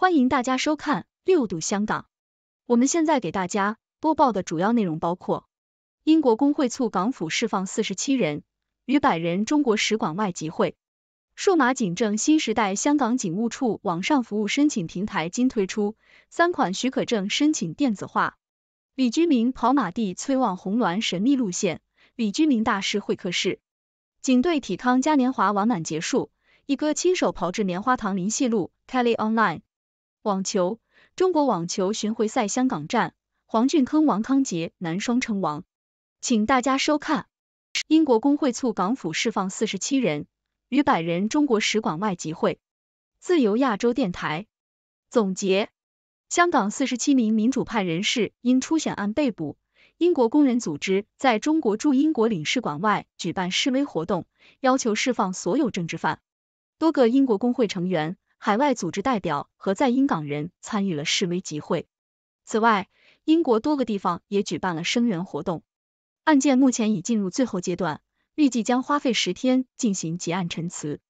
欢迎大家收看《六度香港》。我们现在给大家播报的主要内容包括：英国工会促港府释放四十七人，逾百人中国使馆外集会；数码警政新时代香港警务处网上服务申请平台今推出三款许可证申请电子化；李居民跑马地翠望红鸾神秘路线；李居民大师会客室；警队体康嘉年华晚满结束；一哥亲手炮制棉花糖林系路 Kelly Online。网球，中国网球巡回赛香港站，黄俊铿、王康杰男双称王。请大家收看。英国工会促港府释放四十七人，逾百人中国使馆外集会。自由亚洲电台总结：香港四十七名民主派人士因出险案被捕。英国工人组织在中国驻英国领事馆外举办示威活动，要求释放所有政治犯。多个英国工会成员。海外组织代表和在英港人参与了示威集会。此外，英国多个地方也举办了声援活动。案件目前已进入最后阶段，预计将花费十天进行结案陈词。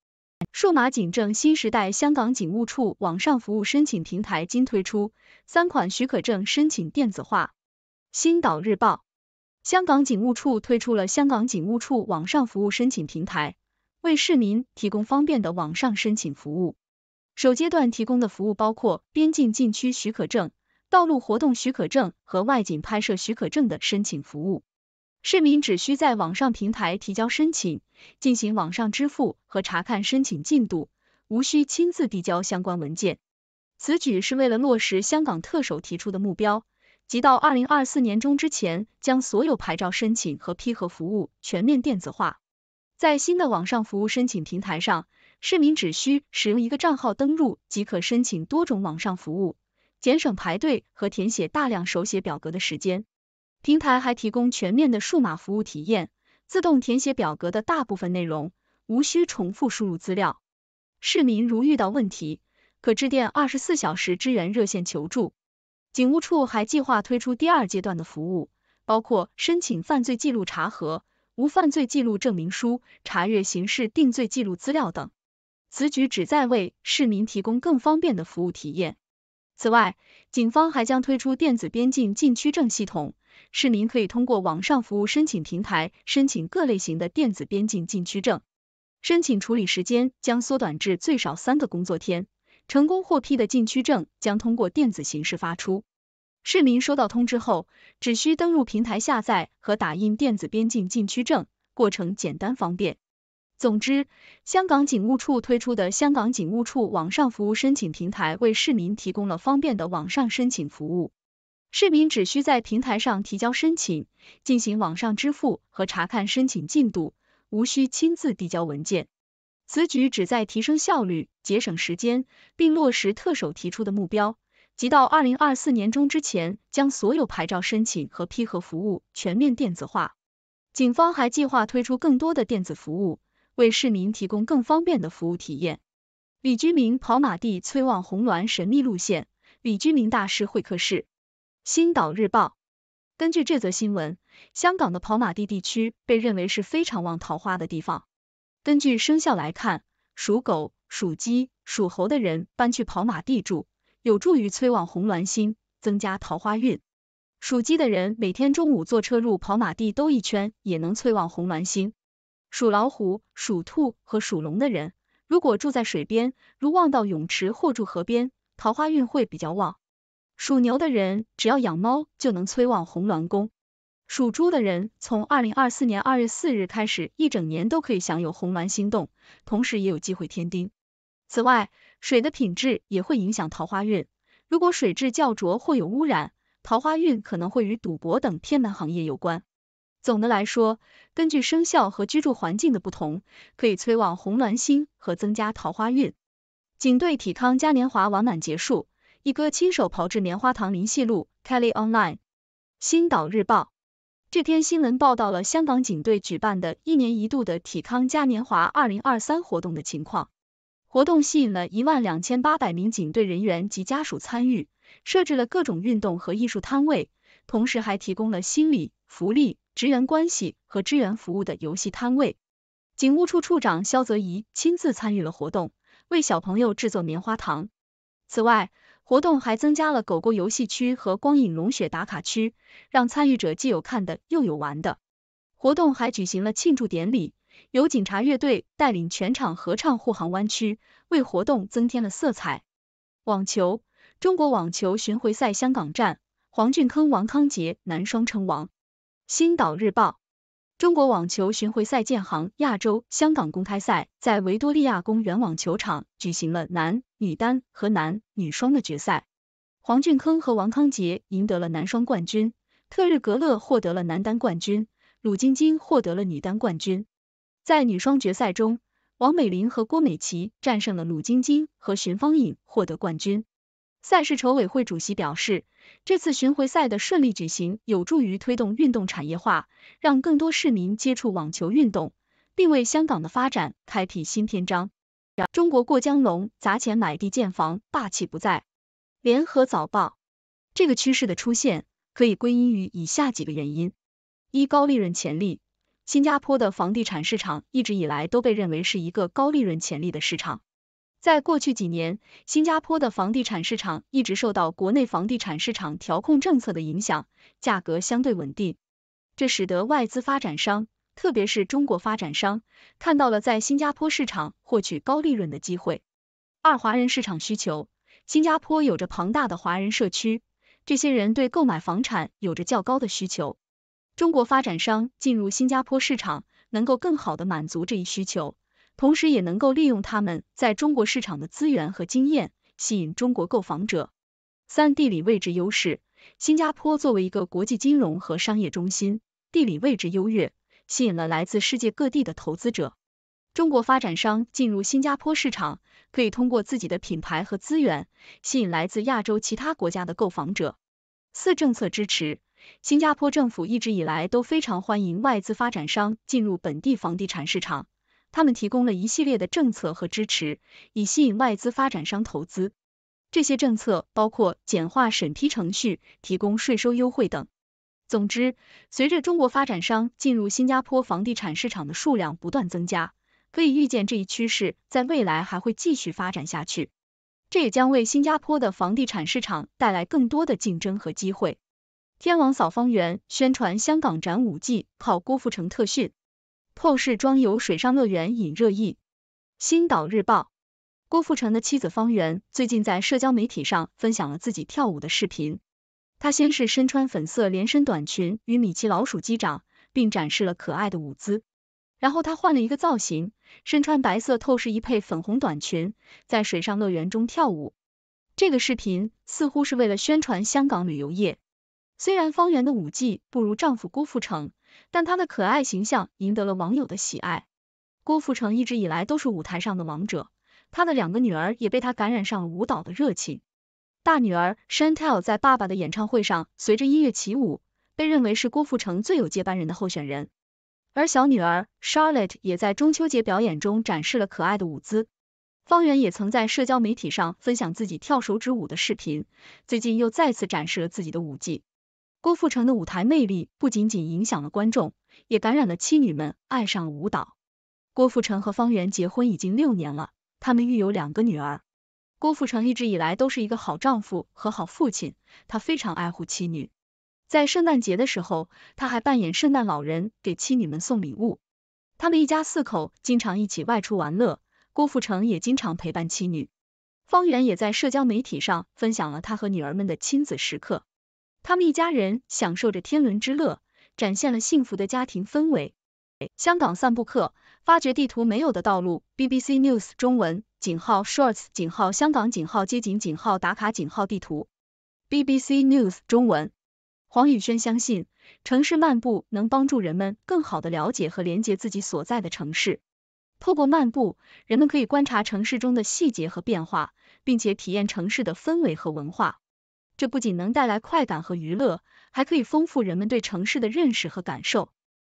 数码警政新时代，香港警务处网上服务申请平台今推出三款许可证申请电子化。新岛日报，香港警务处推出了香港警务处网上服务申请平台，为市民提供方便的网上申请服务。首阶段提供的服务包括边境禁区许可证、道路活动许可证和外景拍摄许可证的申请服务。市民只需在网上平台提交申请，进行网上支付和查看申请进度，无需亲自递交相关文件。此举是为了落实香港特首提出的目标，即到二零二四年中之前将所有牌照申请和批核服务全面电子化。在新的网上服务申请平台上。市民只需使用一个账号登录，即可申请多种网上服务，节省排队和填写大量手写表格的时间。平台还提供全面的数码服务体验，自动填写表格的大部分内容，无需重复输入资料。市民如遇到问题，可致电二十四小时支援热线求助。警务处还计划推出第二阶段的服务，包括申请犯罪记录查核、无犯罪记录证明书、查阅刑事定罪记录资料等。此举旨在为市民提供更方便的服务体验。此外，警方还将推出电子边境禁区证系统，市民可以通过网上服务申请平台申请各类型的电子边境禁区证。申请处理时间将缩短至最少三个工作天，成功获批的禁区证将通过电子形式发出。市民收到通知后，只需登录平台下载和打印电子边境禁区证，过程简单方便。总之，香港警务处推出的香港警务处网上服务申请平台，为市民提供了方便的网上申请服务。市民只需在平台上提交申请、进行网上支付和查看申请进度，无需亲自递交文件。此举旨在提升效率、节省时间，并落实特首提出的目标，即到二零二四年中之前将所有牌照申请和批核服务全面电子化。警方还计划推出更多的电子服务。为市民提供更方便的服务体验。李居明跑马地催旺红鸾神秘路线，李居明大师会客室。星岛日报。根据这则新闻，香港的跑马地地区被认为是非常旺桃花的地方。根据生肖来看，属狗、属鸡、属猴的人搬去跑马地住，有助于催旺红鸾星，增加桃花运。属鸡的人每天中午坐车入跑马地兜一圈，也能催旺红鸾星。属老虎、属兔和属龙的人，如果住在水边，如望到泳池或住河边，桃花运会比较旺。属牛的人只要养猫就能催旺红鸾宫。属猪的人从二零二四年二月四日开始一整年都可以享有红鸾心动，同时也有机会添丁。此外，水的品质也会影响桃花运，如果水质较浊或有污染，桃花运可能会与赌博等偏门行业有关。总的来说，根据生肖和居住环境的不同，可以催旺红鸾星和增加桃花运。警队体康嘉年华完满结束，一哥亲手炮制棉花糖林系路。Kelly Online 新岛日报。这天新闻报道了香港警队举办的一年一度的体康嘉年华二零二三活动的情况。活动吸引了一万两千八百名警队人员及家属参与，设置了各种运动和艺术摊位，同时还提供了心理福利。职员关系和支援服务的游戏摊位，警务处处长肖泽怡亲自参与了活动，为小朋友制作棉花糖。此外，活动还增加了狗狗游戏区和光影融雪打卡区，让参与者既有看的又有玩的。活动还举行了庆祝典礼，由警察乐队带领全场合唱《护航湾区》，为活动增添了色彩。网球，中国网球巡回赛香港站，黄俊铿、王康杰男双称王。《星岛日报》：中国网球巡回赛建行亚洲香港公开赛在维多利亚公园网球场举行了男、女单和男女双的决赛。黄俊铿和王康杰赢得了男双冠军，特日格勒获得了男单冠军，鲁晶晶获得了女单冠军。在女双决赛中，王美玲和郭美琪战胜了鲁晶晶和徐芳颖，获得冠军。赛事筹委会主席表示，这次巡回赛的顺利举行，有助于推动运动产业化，让更多市民接触网球运动，并为香港的发展开辟新篇章。中国过江龙砸钱买地建房，霸气不在。联合早报，这个趋势的出现，可以归因于以下几个原因：一、高利润潜力。新加坡的房地产市场一直以来都被认为是一个高利润潜力的市场。在过去几年，新加坡的房地产市场一直受到国内房地产市场调控政策的影响，价格相对稳定。这使得外资发展商，特别是中国发展商，看到了在新加坡市场获取高利润的机会。二华人市场需求，新加坡有着庞大的华人社区，这些人对购买房产有着较高的需求。中国发展商进入新加坡市场，能够更好地满足这一需求。同时，也能够利用他们在中国市场的资源和经验，吸引中国购房者。三、地理位置优势，新加坡作为一个国际金融和商业中心，地理位置优越，吸引了来自世界各地的投资者。中国发展商进入新加坡市场，可以通过自己的品牌和资源，吸引来自亚洲其他国家的购房者。四、政策支持，新加坡政府一直以来都非常欢迎外资发展商进入本地房地产市场。他们提供了一系列的政策和支持，以吸引外资发展商投资。这些政策包括简化审批程序、提供税收优惠等。总之，随着中国发展商进入新加坡房地产市场的数量不断增加，可以预见这一趋势在未来还会继续发展下去。这也将为新加坡的房地产市场带来更多的竞争和机会。天王扫方圆宣传香港展五 G，靠郭富城特训。透视装游水上乐园引热议。《星岛日报》：郭富城的妻子方媛最近在社交媒体上分享了自己跳舞的视频。她先是身穿粉色连身短裙与米奇老鼠击掌，并展示了可爱的舞姿。然后她换了一个造型，身穿白色透视衣配粉红短裙，在水上乐园中跳舞。这个视频似乎是为了宣传香港旅游业。虽然方圆的舞技不如丈夫郭富城。但他的可爱形象赢得了网友的喜爱。郭富城一直以来都是舞台上的王者，他的两个女儿也被他感染上了舞蹈的热情。大女儿 s h a n Telle 在爸爸的演唱会上随着音乐起舞，被认为是郭富城最有接班人的候选人。而小女儿 Charlotte 也在中秋节表演中展示了可爱的舞姿。方媛也曾在社交媒体上分享自己跳手指舞的视频，最近又再次展示了自己的舞技。郭富城的舞台魅力不仅仅影响了观众，也感染了妻女们，爱上了舞蹈。郭富城和方媛结婚已经六年了，他们育有两个女儿。郭富城一直以来都是一个好丈夫和好父亲，他非常爱护妻女。在圣诞节的时候，他还扮演圣诞老人给妻女们送礼物。他们一家四口经常一起外出玩乐，郭富城也经常陪伴妻女。方圆也在社交媒体上分享了他和女儿们的亲子时刻。他们一家人享受着天伦之乐，展现了幸福的家庭氛围。香港散步客发掘地图没有的道路。BBC News 中文井号 #shorts# 井号香港井号街景打卡井号地图 BBC News 中文。黄宇轩相信，城市漫步能帮助人们更好地了解和连接自己所在的城市。透过漫步，人们可以观察城市中的细节和变化，并且体验城市的氛围和文化。这不仅能带来快感和娱乐，还可以丰富人们对城市的认识和感受。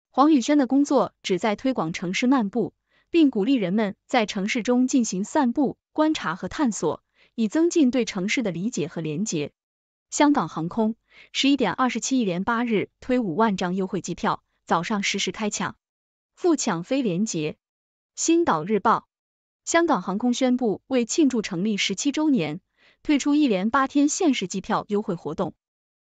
黄宇轩的工作旨在推广城市漫步，并鼓励人们在城市中进行散步、观察和探索，以增进对城市的理解和连接。香港航空十一点二十七亿连八日推五万张优惠机票，早上实时开抢，富抢飞联结。新岛日报，香港航空宣布为庆祝成立十七周年。推出一连八天限时机票优惠活动，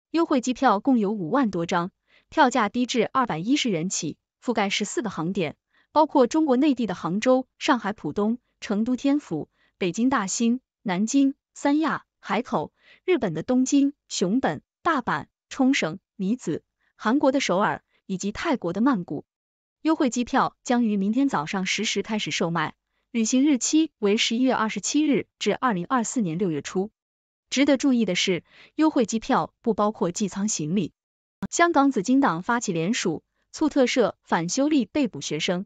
优惠机票共有五万多张，票价低至二百一十元起，覆盖十四个航点，包括中国内地的杭州、上海浦东、成都天府、北京大兴、南京、三亚、海口，日本的东京、熊本、大阪、冲绳、米子，韩国的首尔以及泰国的曼谷。优惠机票将于明天早上十时开始售卖，旅行日期为十一月二十七日至二零二四年六月初。值得注意的是，优惠机票不包括机舱行李。香港紫金党发起联署，促特赦反修例被捕学生。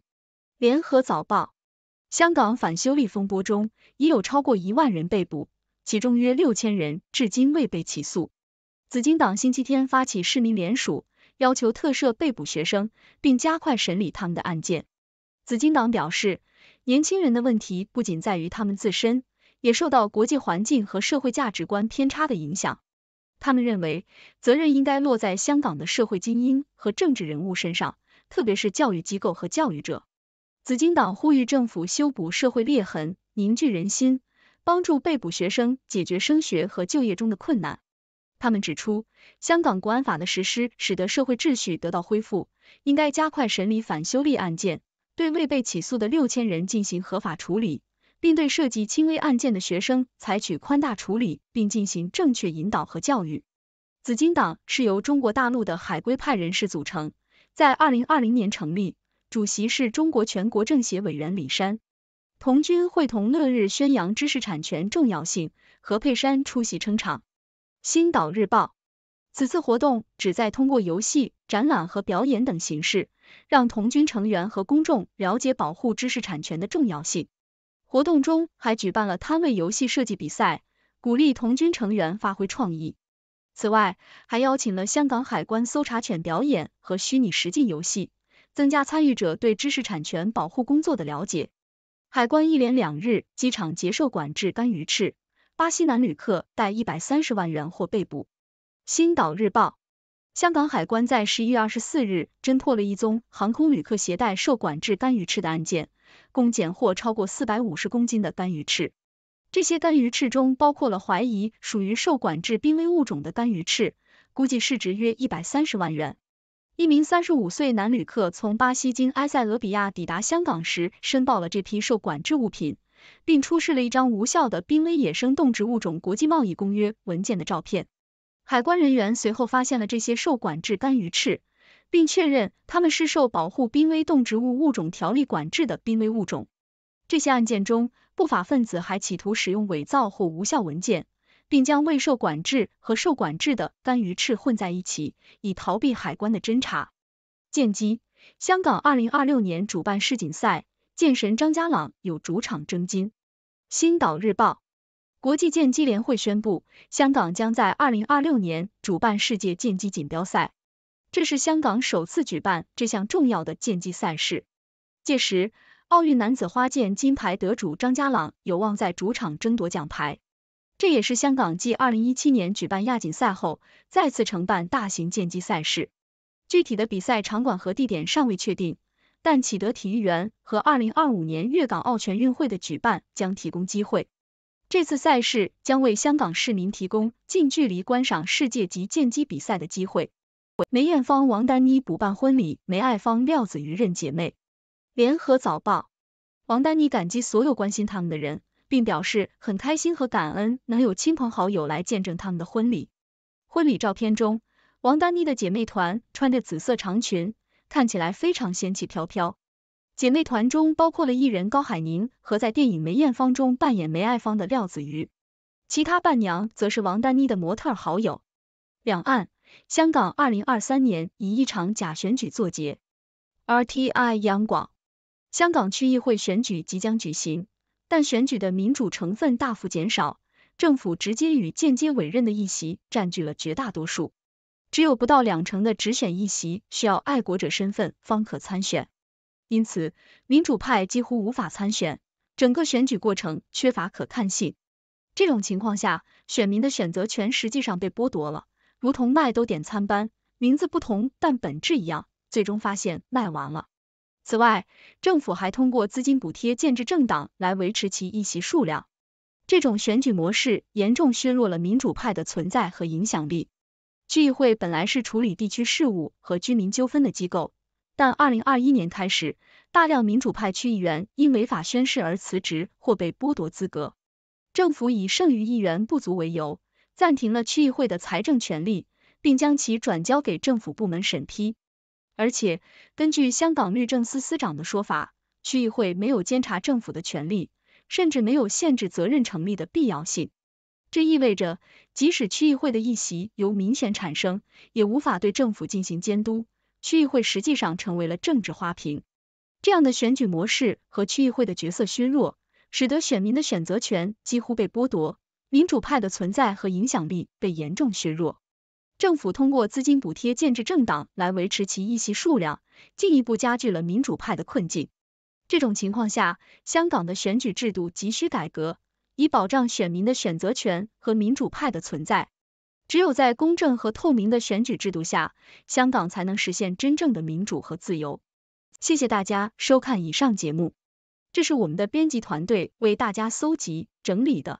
联合早报：香港反修例风波中，已有超过一万人被捕，其中约六千人至今未被起诉。紫金党星期天发起市民联署，要求特赦被捕学生，并加快审理他们的案件。紫金党表示，年轻人的问题不仅在于他们自身。也受到国际环境和社会价值观偏差的影响。他们认为，责任应该落在香港的社会精英和政治人物身上，特别是教育机构和教育者。紫金党呼吁政府修补社会裂痕，凝聚人心，帮助被捕学生解决升学和就业中的困难。他们指出，香港国安法的实施使得社会秩序得到恢复，应该加快审理反修例案件，对未被起诉的六千人进行合法处理。并对涉及轻微案件的学生采取宽大处理，并进行正确引导和教育。紫金党是由中国大陆的海归派人士组成，在二零二零年成立，主席是中国全国政协委员李山。童军会同乐日宣扬知识产权重要性，何佩珊出席撑场。新岛日报。此次活动旨在通过游戏、展览和表演等形式，让童军成员和公众了解保护知识产权的重要性。活动中还举办了摊位游戏设计比赛，鼓励童军成员发挥创意。此外，还邀请了香港海关搜查犬表演和虚拟实境游戏，增加参与者对知识产权保护工作的了解。海关一连两日，机场接受管制干鱼翅，巴西男旅客带一百三十万元获被捕。新岛日报，香港海关在十一月二十四日侦破了一宗航空旅客携带受管制干鱼翅的案件。共检获超过四百五十公斤的干鱼翅，这些干鱼翅中包括了怀疑属于受管制濒危物种的干鱼翅，估计市值约一百三十万元。一名三十五岁男旅客从巴西经埃塞俄比亚抵达香港时，申报了这批受管制物品，并出示了一张无效的《濒危野生动植物种国际贸易公约》文件的照片。海关人员随后发现了这些受管制干鱼翅。并确认他们是受《保护濒危动植物物种条例》管制的濒危物种。这些案件中，不法分子还企图使用伪造或无效文件，并将未受管制和受管制的干鱼翅混在一起，以逃避海关的侦查。剑姬，香港二零二六年主办世锦赛，剑神张家朗有主场争金。新岛日报，国际剑击联会宣布，香港将在二零二六年主办世界剑击锦标赛。这是香港首次举办这项重要的剑击赛事。届时，奥运男子花剑金牌得主张家朗有望在主场争夺奖牌。这也是香港继二零一七年举办亚锦赛后，再次承办大型剑击赛事。具体的比赛场馆和地点尚未确定，但启德体育园和二零二五年粤港澳全运会的举办将提供机会。这次赛事将为香港市民提供近距离观赏世界级剑击比赛的机会。梅艳芳、王丹妮补办婚礼，梅爱芳、廖子瑜认姐妹。联合早报：王丹妮感激所有关心他们的人，并表示很开心和感恩能有亲朋好友来见证他们的婚礼。婚礼照片中，王丹妮的姐妹团穿着紫色长裙，看起来非常仙气飘飘。姐妹团中包括了艺人高海宁和在电影《梅艳芳》中扮演梅爱芳的廖子瑜，其他伴娘则是王丹妮的模特好友。两岸。香港二零二三年以一场假选举作结。RTI 央广，香港区议会选举即将举行，但选举的民主成分大幅减少，政府直接与间接委任的议席占据了绝大多数，只有不到两成的直选议席需要爱国者身份方可参选，因此民主派几乎无法参选，整个选举过程缺乏可看性。这种情况下，选民的选择权实际上被剥夺了。如同麦都点餐般，名字不同但本质一样，最终发现卖完了。此外，政府还通过资金补贴、建制政党来维持其议席数量。这种选举模式严重削弱了民主派的存在和影响力。区议会本来是处理地区事务和居民纠纷的机构，但二零二一年开始，大量民主派区议员因违法宣誓而辞职或被剥夺资格，政府以剩余议员不足为由。暂停了区议会的财政权力，并将其转交给政府部门审批。而且，根据香港律政司司长的说法，区议会没有监察政府的权利，甚至没有限制责任成立的必要性。这意味着，即使区议会的议席由明显产生，也无法对政府进行监督。区议会实际上成为了政治花瓶。这样的选举模式和区议会的角色削弱，使得选民的选择权几乎被剥夺。民主派的存在和影响力被严重削弱，政府通过资金补贴建制政党来维持其议席数量，进一步加剧了民主派的困境。这种情况下，香港的选举制度急需改革，以保障选民的选择权和民主派的存在。只有在公正和透明的选举制度下，香港才能实现真正的民主和自由。谢谢大家收看以上节目，这是我们的编辑团队为大家搜集整理的。